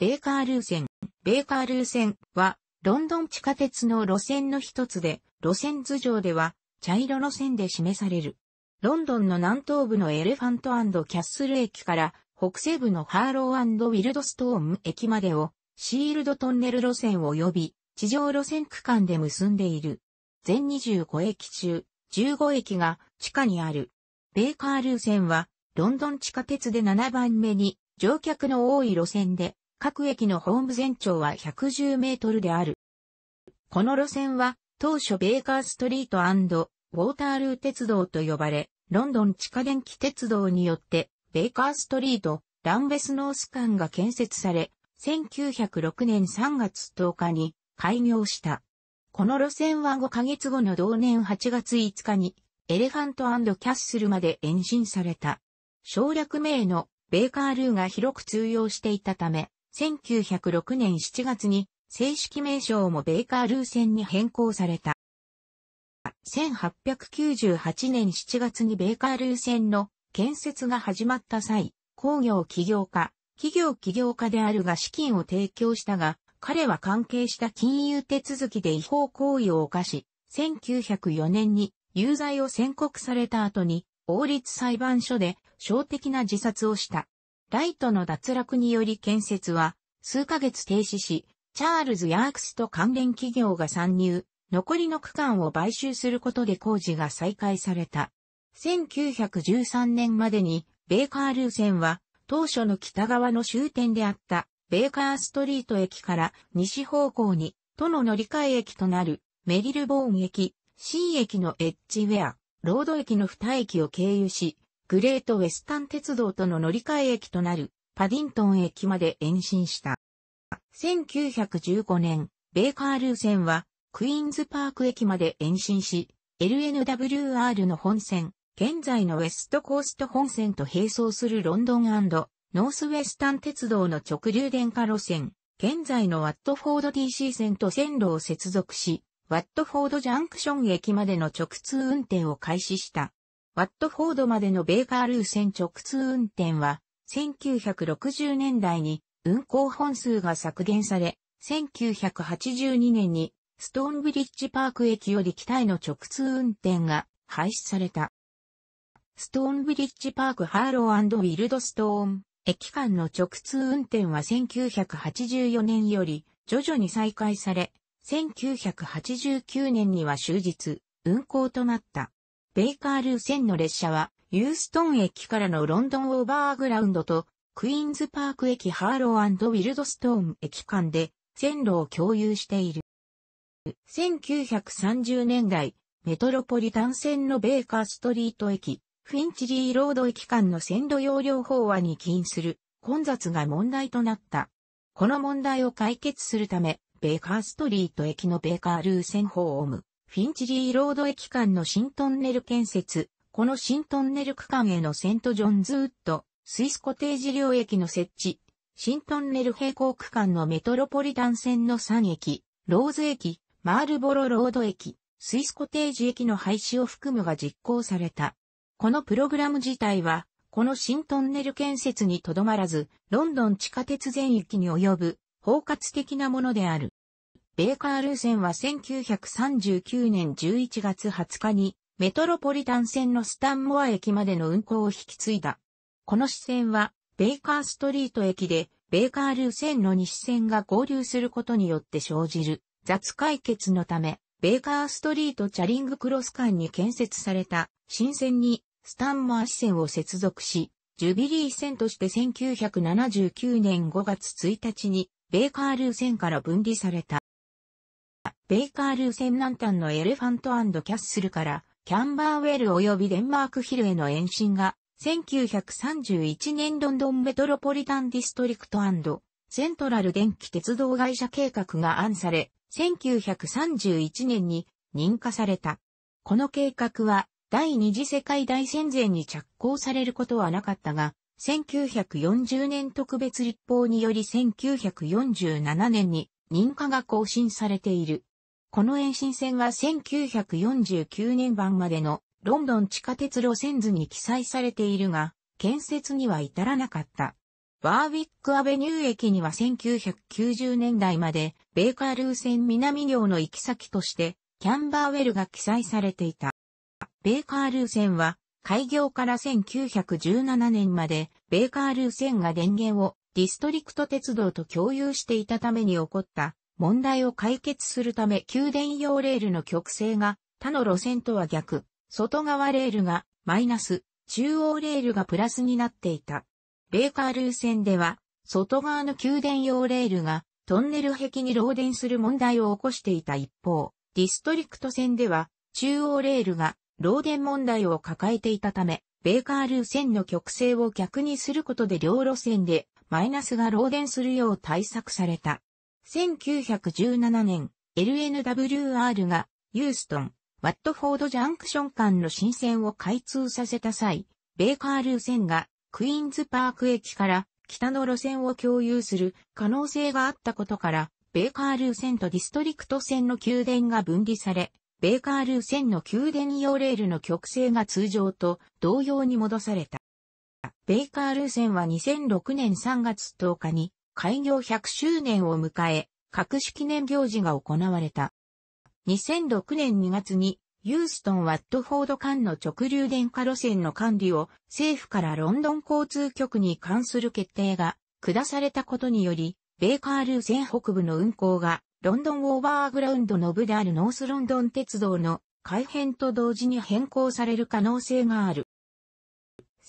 ベーカールー線。ベーカールー線は、ロンドン地下鉄の路線の一つで、路線図上では、茶色の線で示される。ロンドンの南東部のエレファントキャッスル駅から北西部のハーローウィルドストーム駅までをシールドトンネル路線及び地上路線区間で結んでいる。全25駅中15駅が地下にある。ベーカールー線はロンドン地下鉄で7番目に乗客の多い路線で各駅のホーム全長は110メートルである。この路線は、当初ベーカーストリートウォータールー鉄道と呼ばれ、ロンドン地下電気鉄道によって、ベーカーストリート、ランベスノース間が建設され、1906年3月10日に開業した。この路線は5ヶ月後の同年8月5日に、エレファントキャッスルまで延伸された。省略名のベーカールーが広く通用していたため、1906年7月に正式名称もベイカールー線に変更された。1898年7月にベイカールー線の建設が始まった際、工業起業家、企業起業家であるが資金を提供したが、彼は関係した金融手続きで違法行為を犯し、1904年に有罪を宣告された後に、王立裁判所で小的な自殺をした。ライトの脱落により建設は数ヶ月停止し、チャールズ・ヤークスと関連企業が参入、残りの区間を買収することで工事が再開された。1913年までに、ベーカールー線は、当初の北側の終点であった、ベーカーストリート駅から西方向に、都の乗り換え駅となる、メリルボーン駅、新駅のエッジウェア、ロード駅の2駅を経由し、グレートウェスタン鉄道との乗り換え駅となるパディントン駅まで延伸した。1915年、ベーカールー線はクイーンズパーク駅まで延伸し、LNWR の本線、現在のウェストコースト本線と並走するロンドンノースウェスタン鉄道の直流電化路線、現在のワットフォード DC 線と線路を接続し、ワットフォードジャンクション駅までの直通運転を開始した。ワットフォードまでのベーカールー線直通運転は、1960年代に運行本数が削減され、1982年にストーンブリッジパーク駅より北への直通運転が廃止された。ストーンブリッジパークハーローウィルドストーン駅間の直通運転は1984年より徐々に再開され、1989年には終日運行となった。ベイカールー線の列車は、ユーストン駅からのロンドンオーバーグラウンドと、クイーンズパーク駅ハーローウィルドストーン駅間で線路を共有している。1930年代、メトロポリタン線のベーカーストリート駅、フィンチリーロード駅間の線路容量法案に起因する混雑が問題となった。この問題を解決するため、ベーカーストリート駅のベーカールー線法をム。フィンチリーロード駅間の新トンネル建設、この新トンネル区間へのセントジョンズウッド、スイスコテージ領域の設置、新トンネル並行区間のメトロポリタン線の3駅、ローズ駅、マールボロロード駅、スイスコテージ駅の廃止を含むが実行された。このプログラム自体は、この新トンネル建設にとどまらず、ロンドン地下鉄全域に及ぶ包括的なものである。ベーカールー線は1939年11月20日に、メトロポリタン線のスタンモア駅までの運行を引き継いだ。この支線は、ベーカーストリート駅で、ベーカールー線の西線が合流することによって生じる、雑解決のため、ベーカーストリートチャリングクロス間に建設された、新線に、スタンモア支線を接続し、ジュビリー線として1979年5月1日に、ベーカールー線から分離された。ベイカール線南端のエレファントキャッスルから、キャンバーウェル及びデンマークヒルへの延伸が、1931年ロンドンメトロポリタンディストリクトセントラル電気鉄道会社計画が案され、1931年に認可された。この計画は第二次世界大戦前に着工されることはなかったが、1940年特別立法により1947年に認可が更新されている。この延伸線は1949年版までのロンドン地下鉄路線図に記載されているが、建設には至らなかった。ワーウィックアベニュー駅には1990年代まで、ベーカールー線南行の行き先として、キャンバーウェルが記載されていた。ベーカールー線は、開業から1917年まで、ベーカールー線が電源をディストリクト鉄道と共有していたために起こった問題を解決するため宮殿用レールの曲線が他の路線とは逆、外側レールがマイナス、中央レールがプラスになっていた。レーカールー線では、外側の宮殿用レールがトンネル壁に漏電する問題を起こしていた一方、ディストリクト線では、中央レールが漏電問題を抱えていたため、ベーカールー線の曲線を逆にすることで両路線でマイナスが漏電するよう対策された。1917年、LNWR がユーストン、ワットフォードジャンクション間の新線を開通させた際、ベーカールー線がクイーンズパーク駅から北の路線を共有する可能性があったことから、ベーカールー線とディストリクト線の宮殿が分離され、ベーカールー線の宮殿用レールの曲線が通常と同様に戻された。ベーカールー線は2006年3月10日に開業100周年を迎え、各式念行事が行われた。2006年2月に、ユーストン・ワットフォード間の直流電化路線の管理を政府からロンドン交通局に関する決定が下されたことにより、ベーカールー線北部の運行がロンドン・オーバーグラウンドの部であるノースロンドン鉄道の改変と同時に変更される可能性がある。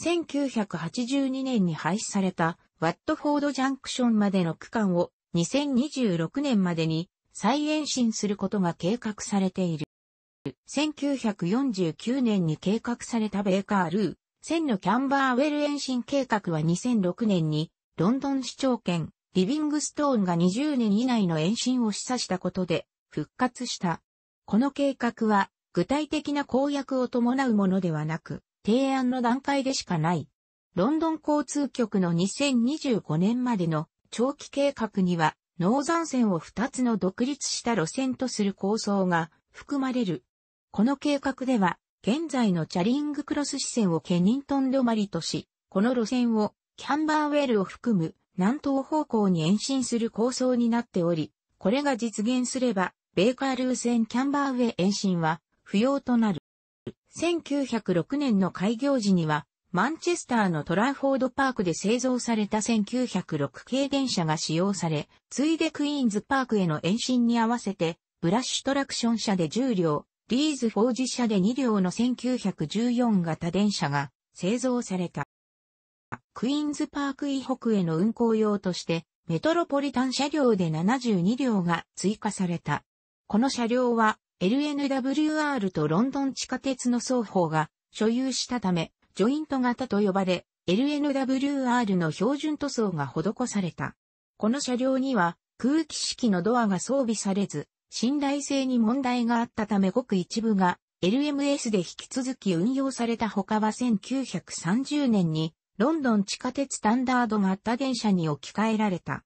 1982年に廃止されたワットフォードジャンクションまでの区間を2026年までに再延伸することが計画されている。1949年に計画されたベーカールー、1000のキャンバーウェル延伸計画は2006年にロンドン市長権、リビングストーンが20年以内の延伸を示唆したことで復活した。この計画は具体的な公約を伴うものではなく、提案の段階でしかないロンドン交通局の2025年までの長期計画には、ノーザン線を2つの独立した路線とする構想が含まれる。この計画では、現在のチャリングクロス支線をケニントン止まりとし、この路線をキャンバーウェルを含む南東方向に延伸する構想になっており、これが実現すれば、ベーカールー線キャンバーウェイ延伸は不要となる。1906年の開業時には、マンチェスターのトランフォードパークで製造された1906系電車が使用され、ついでクイーンズパークへの延伸に合わせて、ブラッシュトラクション車で10両、リーズフォージ車で2両の1914型電車が製造された。クイーンズパーク以北への運行用として、メトロポリタン車両で72両が追加された。この車両は LNWR とロンドン地下鉄の双方が所有したため、ジョイント型と呼ばれ、LNWR の標準塗装が施された。この車両には空気式のドアが装備されず、信頼性に問題があったためごく一部が LMS で引き続き運用された他は1930年にロンドン地下鉄スタンダード型電車に置き換えられた。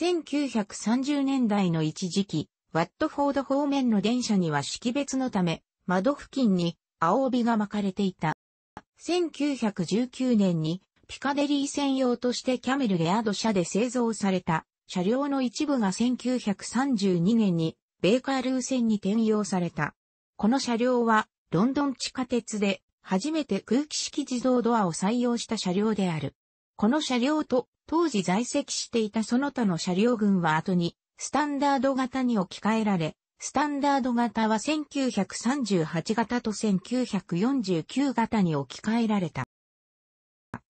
1930年代の一時期、ワットフォード方面の電車には識別のため、窓付近に青帯が巻かれていた。1919年にピカデリー専用としてキャメルレアード社で製造された車両の一部が1932年にベーカールー線に転用された。この車両はロンドン地下鉄で初めて空気式自動ドアを採用した車両である。この車両と当時在籍していたその他の車両群は後にスタンダード型に置き換えられ、スタンダード型は1938型と1949型に置き換えられた。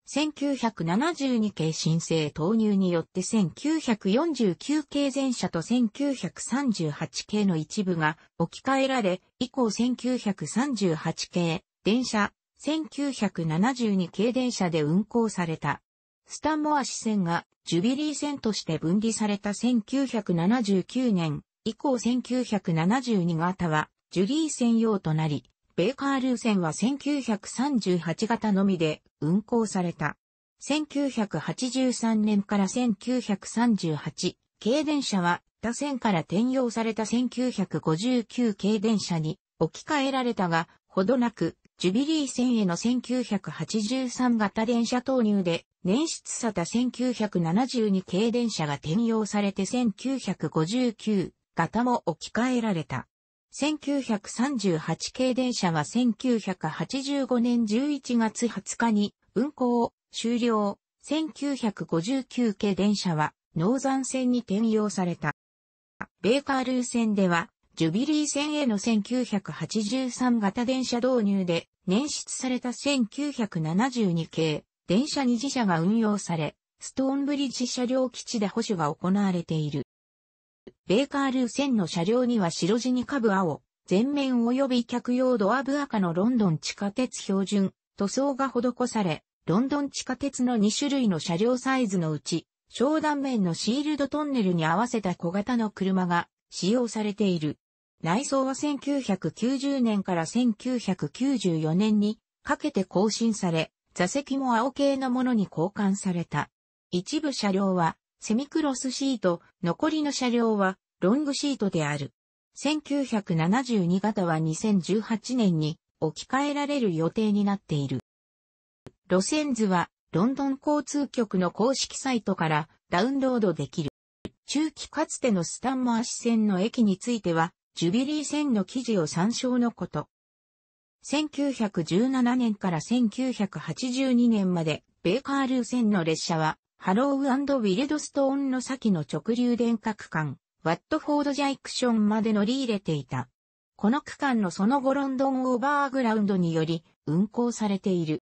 1972系申請投入によって1949系前車と1938系の一部が置き換えられ、以降1938系電車、1972系電車で運行された。スタンモア支線がジュビリー線として分離された1979年、以降1972型はジュリー専用となり、ベーカールー線は1938型のみで運行された。1983年から1938、軽電車は他線から転用された1959軽電車に置き換えられたが、ほどなく、ジュビリー線への1983型電車投入で、年出さた1972軽電車が転用されて1959型も置き換えられた。1938系電車は1985年11月20日に運行を終了。1959系電車はノーザン線に転用された。ベーカールー線ではジュビリー線への1983型電車導入で捻出された1972系電車に自社が運用され、ストーンブリッジ車両基地で保守が行われている。ベーカールー線の車両には白地に下部青、全面及び客用ドアブ赤のロンドン地下鉄標準、塗装が施され、ロンドン地下鉄の2種類の車両サイズのうち、商断面のシールドトンネルに合わせた小型の車が使用されている。内装は1990年から1994年にかけて更新され、座席も青系のものに交換された。一部車両はセミクロスシート、残りの車両はロングシートである。1972型は2018年に置き換えられる予定になっている。路線図はロンドン交通局の公式サイトからダウンロードできる。中期かつてのスタンマーシ線の駅については、ジュビリー線の記事を参照のこと。1917年から1982年まで、ベーカールー線の列車は、ハローウウィレドストーンの先の直流電化区間、ワットフォードジャイクションまで乗り入れていた。この区間のその後ロンドンオーバーグラウンドにより運行されている。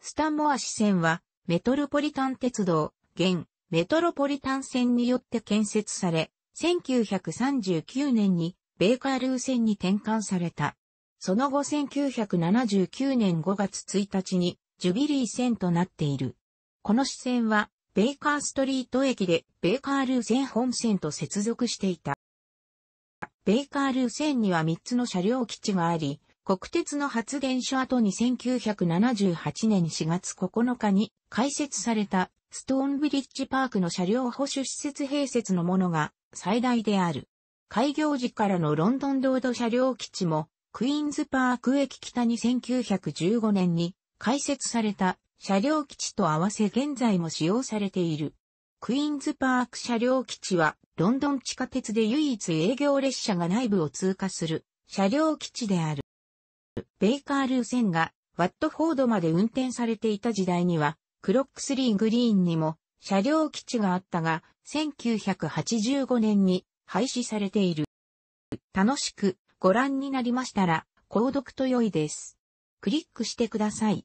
スタモア市線はメトロポリタン鉄道、現メトロポリタン線によって建設され、1939年にベーカールー線に転換された。その後1979年5月1日にジュビリー線となっている。この支線は、ベイカーストリート駅でベイカールー線本線と接続していた。ベイカールー線には3つの車両基地があり、国鉄の発電所後に1978年4月9日に開設されたストーンブリッジパークの車両保守施設併設のものが最大である。開業時からのロンドンロード車両基地もクイーンズパーク駅北に1915年に開設された車両基地と合わせ現在も使用されている。クイーンズパーク車両基地は、ロンドン地下鉄で唯一営業列車が内部を通過する車両基地である。ベイカールー線がワットフォードまで運転されていた時代には、クロックスリーグリーンにも車両基地があったが、1985年に廃止されている。楽しくご覧になりましたら、購読と良いです。クリックしてください。